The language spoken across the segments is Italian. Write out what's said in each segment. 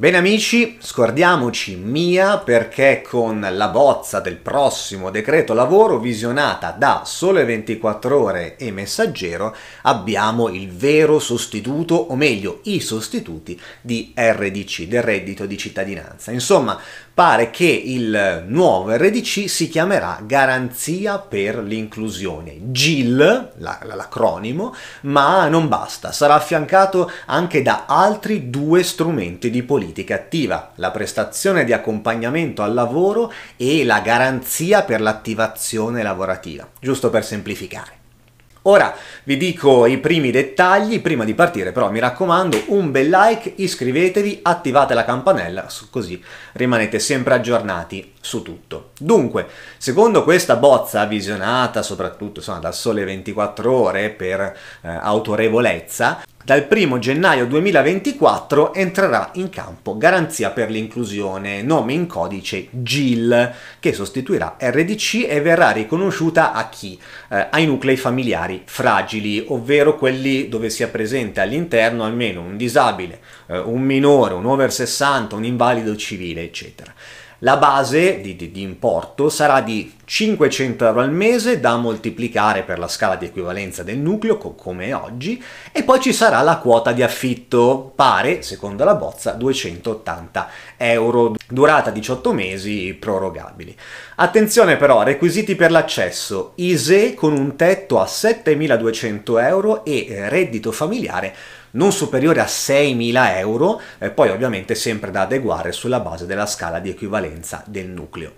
Bene amici, scordiamoci Mia perché con la bozza del prossimo decreto lavoro visionata da Sole 24 ore e Messaggero abbiamo il vero sostituto o meglio i sostituti di RDC, del reddito di cittadinanza. Insomma, pare che il nuovo RDC si chiamerà Garanzia per l'inclusione, GIL, l'acronimo, ma non basta, sarà affiancato anche da altri due strumenti di politica Uniti che attiva la prestazione di accompagnamento al lavoro e la garanzia per l'attivazione lavorativa, giusto per semplificare. Ora vi dico i primi dettagli, prima di partire però mi raccomando un bel like, iscrivetevi, attivate la campanella così rimanete sempre aggiornati su tutto. Dunque, secondo questa bozza visionata soprattutto insomma, dal sole 24 ore per eh, autorevolezza, dal 1 gennaio 2024 entrerà in campo Garanzia per l'inclusione, nome in codice GIL, che sostituirà RDC e verrà riconosciuta a chi? Eh, ai nuclei familiari fragili, ovvero quelli dove sia presente all'interno almeno un disabile, eh, un minore, un over 60, un invalido civile, eccetera. La base di, di, di importo sarà di 500 euro al mese da moltiplicare per la scala di equivalenza del nucleo come oggi e poi ci sarà la quota di affitto pare, secondo la bozza, 280 euro, durata 18 mesi prorogabili. Attenzione però, requisiti per l'accesso, ISE con un tetto a 7200 euro e eh, reddito familiare non superiore a 6.000 euro, eh, poi ovviamente sempre da adeguare sulla base della scala di equivalenza del nucleo.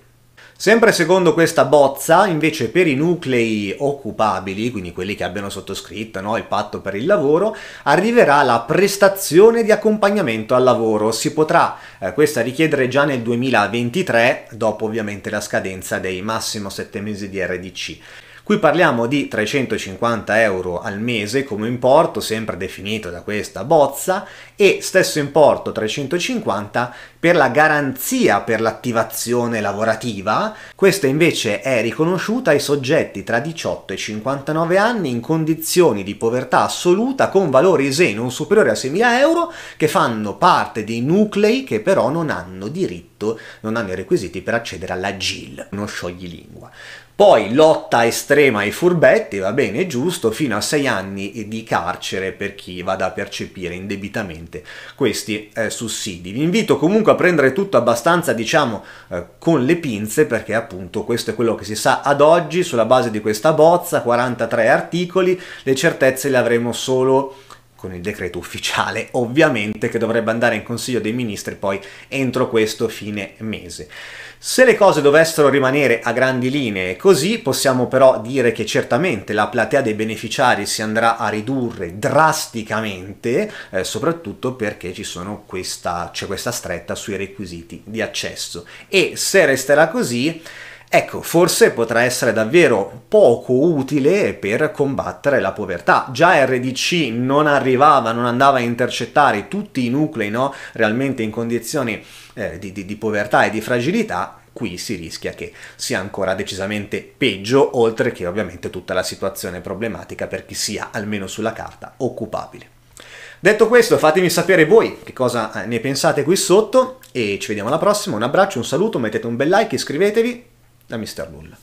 Sempre secondo questa bozza, invece per i nuclei occupabili, quindi quelli che abbiano sottoscritto no, il patto per il lavoro, arriverà la prestazione di accompagnamento al lavoro. Si potrà eh, questa richiedere già nel 2023, dopo ovviamente la scadenza dei massimo 7 mesi di RDC. Qui parliamo di 350 euro al mese come importo, sempre definito da questa bozza, e stesso importo 350 per la garanzia per l'attivazione lavorativa. Questa invece è riconosciuta ai soggetti tra 18 e 59 anni in condizioni di povertà assoluta con valori ISEE non superiori a 6.000 euro che fanno parte dei nuclei che però non hanno diritto fatto non hanno i requisiti per accedere alla GIL, uno scioglilingua. Poi lotta estrema ai furbetti, va bene, giusto, fino a sei anni di carcere per chi vada a percepire indebitamente questi eh, sussidi. Vi invito comunque a prendere tutto abbastanza, diciamo, eh, con le pinze, perché appunto questo è quello che si sa ad oggi, sulla base di questa bozza, 43 articoli, le certezze le avremo solo con il decreto ufficiale, ovviamente, che dovrebbe andare in Consiglio dei Ministri poi entro questo fine mese. Se le cose dovessero rimanere a grandi linee così, possiamo però dire che certamente la platea dei beneficiari si andrà a ridurre drasticamente, eh, soprattutto perché questa, c'è questa stretta sui requisiti di accesso. E se resterà così, Ecco, forse potrà essere davvero poco utile per combattere la povertà. Già RDC non arrivava, non andava a intercettare tutti i nuclei no, realmente in condizioni eh, di, di, di povertà e di fragilità, qui si rischia che sia ancora decisamente peggio, oltre che ovviamente tutta la situazione problematica per chi sia, almeno sulla carta, occupabile. Detto questo, fatemi sapere voi che cosa eh, ne pensate qui sotto e ci vediamo alla prossima, un abbraccio, un saluto, mettete un bel like, iscrivetevi da Mr. Nulla.